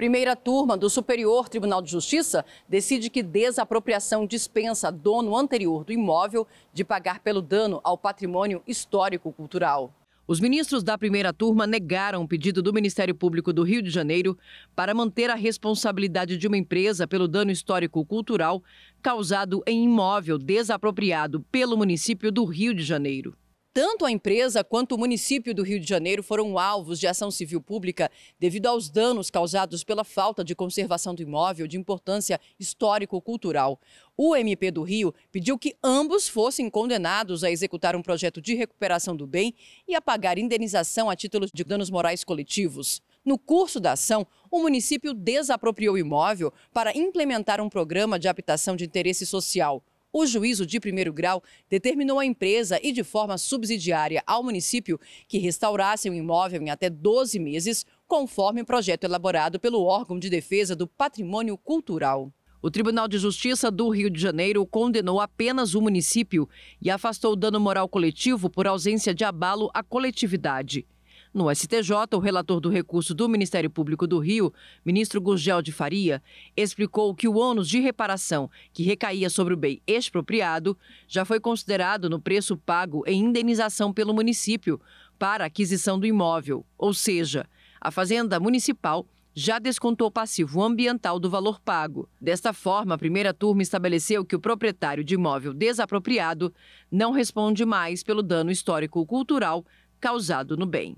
Primeira turma do Superior Tribunal de Justiça decide que desapropriação dispensa dono anterior do imóvel de pagar pelo dano ao patrimônio histórico-cultural. Os ministros da primeira turma negaram o pedido do Ministério Público do Rio de Janeiro para manter a responsabilidade de uma empresa pelo dano histórico-cultural causado em imóvel desapropriado pelo município do Rio de Janeiro. Tanto a empresa quanto o município do Rio de Janeiro foram alvos de ação civil pública devido aos danos causados pela falta de conservação do imóvel de importância histórico-cultural. O MP do Rio pediu que ambos fossem condenados a executar um projeto de recuperação do bem e a pagar indenização a título de danos morais coletivos. No curso da ação, o município desapropriou o imóvel para implementar um programa de habitação de interesse social. O juízo de primeiro grau determinou à empresa e de forma subsidiária ao município que restaurasse o imóvel em até 12 meses, conforme o projeto elaborado pelo órgão de defesa do patrimônio cultural. O Tribunal de Justiça do Rio de Janeiro condenou apenas o município e afastou o dano moral coletivo por ausência de abalo à coletividade. No STJ, o relator do recurso do Ministério Público do Rio, ministro Gurgel de Faria, explicou que o ônus de reparação que recaía sobre o bem expropriado já foi considerado no preço pago em indenização pelo município para aquisição do imóvel, ou seja, a Fazenda Municipal já descontou o passivo ambiental do valor pago. Desta forma, a primeira turma estabeleceu que o proprietário de imóvel desapropriado não responde mais pelo dano histórico-cultural causado no bem.